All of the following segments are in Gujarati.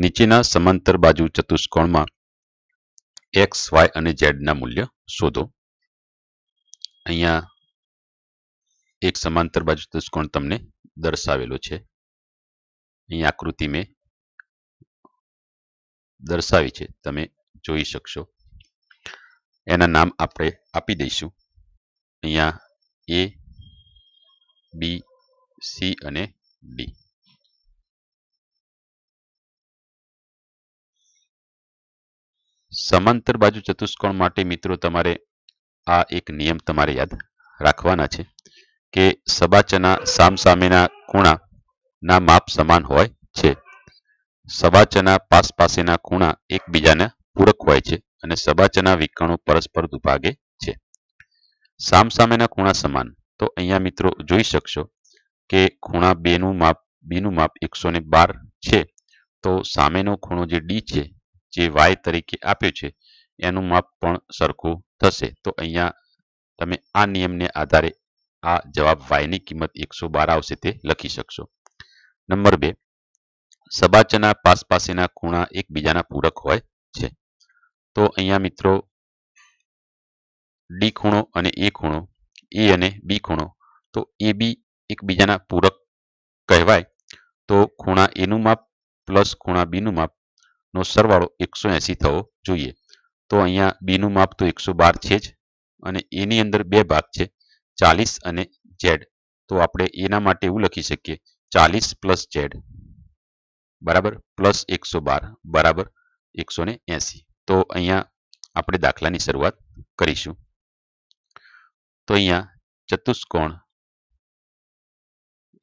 નીચેના સમાંતર બાજુ ચતુષ્કોણમાં એક્સ વાય અને ઝેડના મૂલ્ય શોધો અહીંયા એક સમાંતર બાજુ ચતુષ્કોણ તમને દર્શાવેલો છે અહીં આકૃતિ મેં દર્શાવી છે તમે જોઈ શકશો એના નામ આપણે આપી દઈશું અહીંયા એ બી સી અને ડી સમાંતર બાજુ ચતુષ્કોણ માટે મિત્રો તમારે આ એક નિયમ તમારે યાદ રાખવાના છે કે સબાચના સામસામેના ખૂણાના માપ સમાન હોય છે સબાચના પાસ પાસેના ખૂણા એકબીજાના પૂરક હોય છે અને સબાચના વિકણો પરસ્પર દુભાગે છે સામ સામેના ખૂણા સમાન તો અહીંયા મિત્રો જોઈ શકશો કે ખૂણા બેનું માપ બીનું માપ એકસો ને બાર છે તો સામેનો ખૂણો જે ડી છે જે વાય તરીકે આપ્યું છે એનું માપ પણ સરખું થશે તો અહીંયા તમે આ નિયમને આધારે આ જવાબ ની કિંમત એકસો બાર આવશે તે લખી શકશો નંબર બે સબાચના પાસપાસીના ખૂણા એકબીજાના પૂરક હોય છે તો અહીંયા મિત્રો ડી ખૂણો અને એ ખૂણો એ અને બી ખૂણો તો એ બી એકબીજાના પૂરક કહેવાય તો ખૂણા એનું માપ પ્લસ ખૂણા બીનું માપ નો સરવાળો એકસો એંસી થવો જોઈએ તો અહીંયા બીનું માપ તો એકસો બાર છે જ અને એની અંદર બે ભાગ છે ચાલીસ અને ઝેડ તો આપણે એના માટે એવું લખી શકીએ ચાલીસ પ્લસ ઝેડ બરાબર પ્લસ એકસો બાર બરાબર એકસો ને એંસી તો અહીંયા આપણે દાખલાની શરૂઆત કરીશું તો અહીંયા ચતુષ્કોણ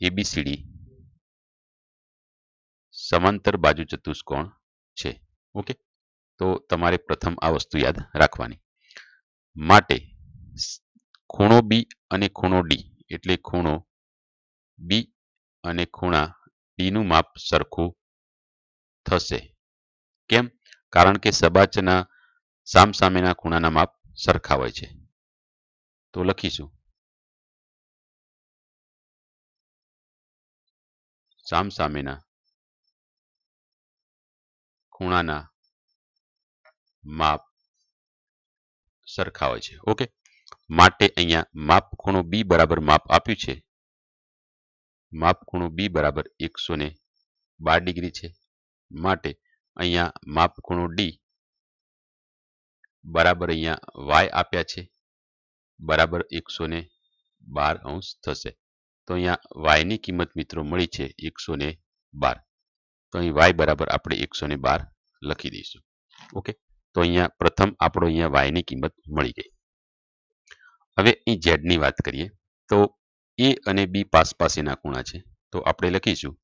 એબીસીડી સમાંતર બાજુ ચતુષ્કોણ છે ઓકે તો તમારે પ્રથમ આ વસ્તુ યાદ રાખવાની માટે ખૂણો બી અને ખૂણો ડી એટલે ખૂણો બી અને ખૂણા ડીનું માપ સરખું થશે કેમ કારણ કે સબાચના સામસામેના ખૂણાના માપ સરખા હોય છે તો લખીશું સામસામેના ખૂણાના માપ સરખા હોય છે ઓકે માટે અહીંયા માપ ખૂણો બી બરાબર માપ આપ્યું છે માપ ખૂણો બી બરાબર એકસો ને બાર ડિગ્રી છે માટે અહીંયા માપ ખૂણો ડી બરાબર અહીંયા વાય આપ્યા છે બરાબર એકસો ને બાર અંશ થશે તો અહીંયા વાયની કિંમત મિત્રો મળી છે એકસો ને બાર તો અહીં વાય બરાબર આપણે એકસો ને બાર લખી દઈશું ઓકે તો અહીંયા પ્રથમ આપણો અહીંયા વાયની કિંમત મળી ગઈ હવે અહીં ઝેડની વાત કરીએ તો એ અને બી પાસ પાસેના ખૂણા છે તો આપણે લખીશું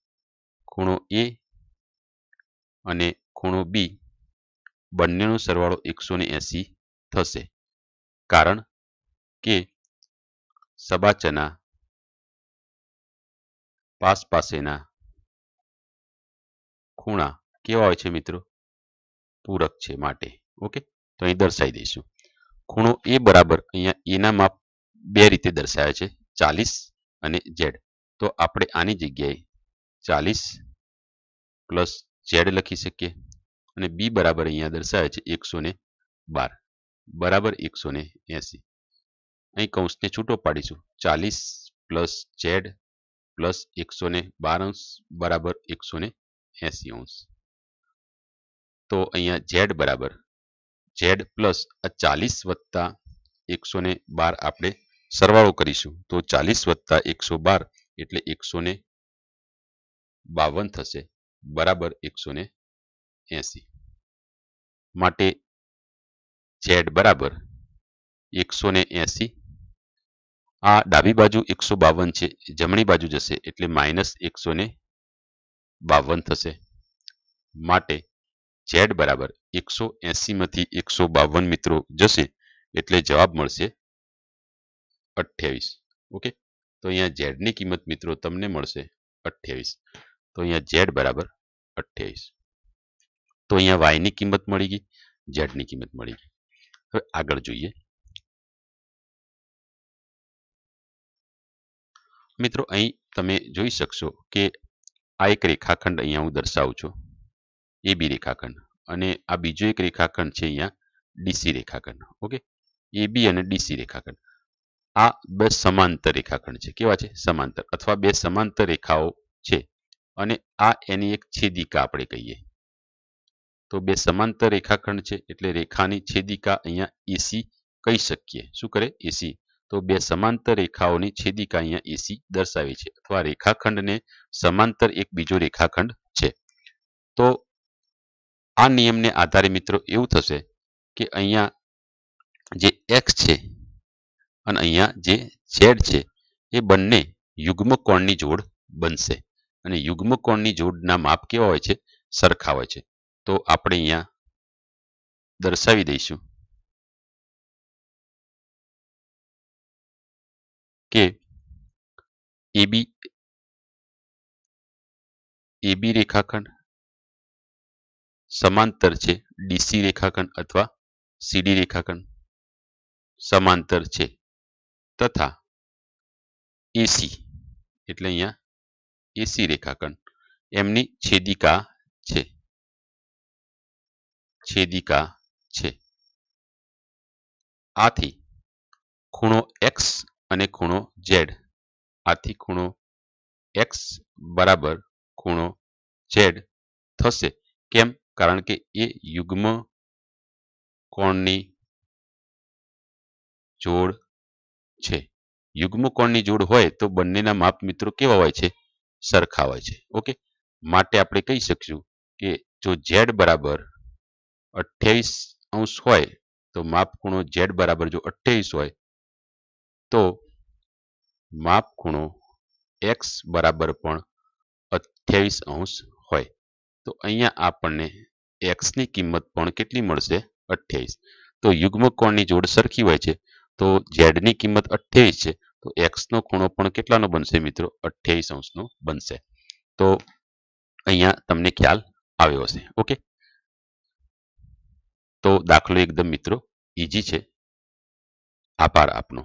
ખૂણો એ અને ખૂણો બી બંનેનો સરવાળો એકસો ને એંસી થશે કારણ કે સબાચના પાસપાસેના ખૂણા કેવા હોય છે મિત્રો પૂરક છે માટે ઓકે તો અહીં દર્શાવી દઈશું ખૂણો એ બરાબર અહીંયા એના માપ બે રીતે દર્શાવે છે ચાલીસ અને ઝેડ તો આપણે આની જગ્યાએ ચાલીસ પ્લસ ઝેડ લખી શકીએ અને બી બરાબર અહીંયા દર્શાવે છે એકસો ને બાર બરાબર એકસો ને એંસી અહીં કૌંસને છૂટો પાડીશું ચાલીસ પ્લસ ઝેડ પ્લસ એકસો ને બાર અંશ બરાબર એકસો ને એસી અંશ તો અહીંયા ઝેડ બરાબર ઝેડ પ્લસ આ ચાલીસ વત્તા એકસો ને બાર આપણે સરવાળો કરીશું તો ચાલીસ વત્તા એકસો બાર એટલે એકસો ને બાવન થશે બરાબર એકસો ને એસી માટે ઝેડ બરાબર એકસો ને એસી આ ડાબી બાજુ એકસો બાવન છે જમણી બાજુ જશે એટલે માઇનસ એકસો ને ભાવંત થશે માટે z = 180 માંથી 152 મિત્રો જશે એટલે જવાબ મળશે 28 ओके तो यहां z ની કિંમત મિત્રો તમને મળશે 28 તો અહીંયા z = 28 તો અહીંયા y ની કિંમત મળી ગઈ z ની કિંમત મળી ગઈ હવે આગળ જોઈએ મિત્રો અહીં તમે જોઈ શકશો કે આ એક રેખાખંડ અહીંયા હું દર્શાવું છું એ બી રેખાખંડ અને આ બીજો એક રેખાખંડ છે અહીંયા ડીસી રેખાખંડ ઓકે એ બી અને ડીસી રેખાખંડ આ બે સમાંતર રેખાખંડ છે કેવા છે સમાંતર અથવા બે સમાંતર રેખાઓ છે અને આ એની એક છેદિકા આપણે કહીએ તો બે સમાંતર રેખાખંડ છે એટલે રેખાની છેદિકા અહીંયા એસી કહી શકીએ શું કરે એસી તો બે સમાંતર રેખાઓની છેદિકા અહીંયા એસી દર્શાવી છે અથવા રેખાખંડને સમાંતર એક બીજો રેખાખંડ છે તો આ નિયમને આધારે મિત્રો એવું થશે કે અહીંયા જે એક્સ છે અને અહીંયા જે ઝેડ છે એ બંને યુગ્મકોણની જોડ બનશે અને યુગ્મકોણની જોડના માપ કેવા હોય છે સરખા હોય છે તો આપણે અહીંયા દર્શાવી દઈશું કે એબી એબી રેખાખંડ સમાંતર છે ડીસી રેખાખંડ અથવા સીડી રેખાખંડ સમાંતર છે તથા એસી એટલે અહીંયા એસી રેખાખંડ એમની છેદિકા છે છેદિકા છે આથી ખૂણો એક્સ અને ખૂણો ઝેડ આથી ખૂણો એક્સ બરાબર ખૂણો ઝેડ થશે કેમ કારણ કે એ યુગ્મ કોણની જોડ છે યુગ્મ કોણની જોડ હોય તો બંનેના માપ મિત્રો કેવા હોય છે સરખા હોય છે ઓકે માટે આપણે કહી શકીશું કે જો ઝેડ બરાબર અઠ્યાવીસ અંશ હોય તો માપ ખૂણો ઝેડ બરાબર જો અઠ્યાવીસ હોય તો માપ ખૂણો એક્સ બરાબર પણ અઠ્યાવીસ અંશ હોય તો અહીંયા આપણને એક્સની કિંમત પણ કેટલી મળશે અઠ્યાવીસ તો યુગ્મ કોણની જોડ સરખી હોય છે તો ઝેડની કિંમત અઠ્યાવીસ છે તો એક્સનો ખૂણો પણ કેટલાનો બનશે મિત્રો અઠ્યાવીસ અંશનો બનશે તો અહીંયા તમને ખ્યાલ આવ્યો હશે ઓકે તો દાખલો એકદમ મિત્રો ઈજી છે આભાર આપનો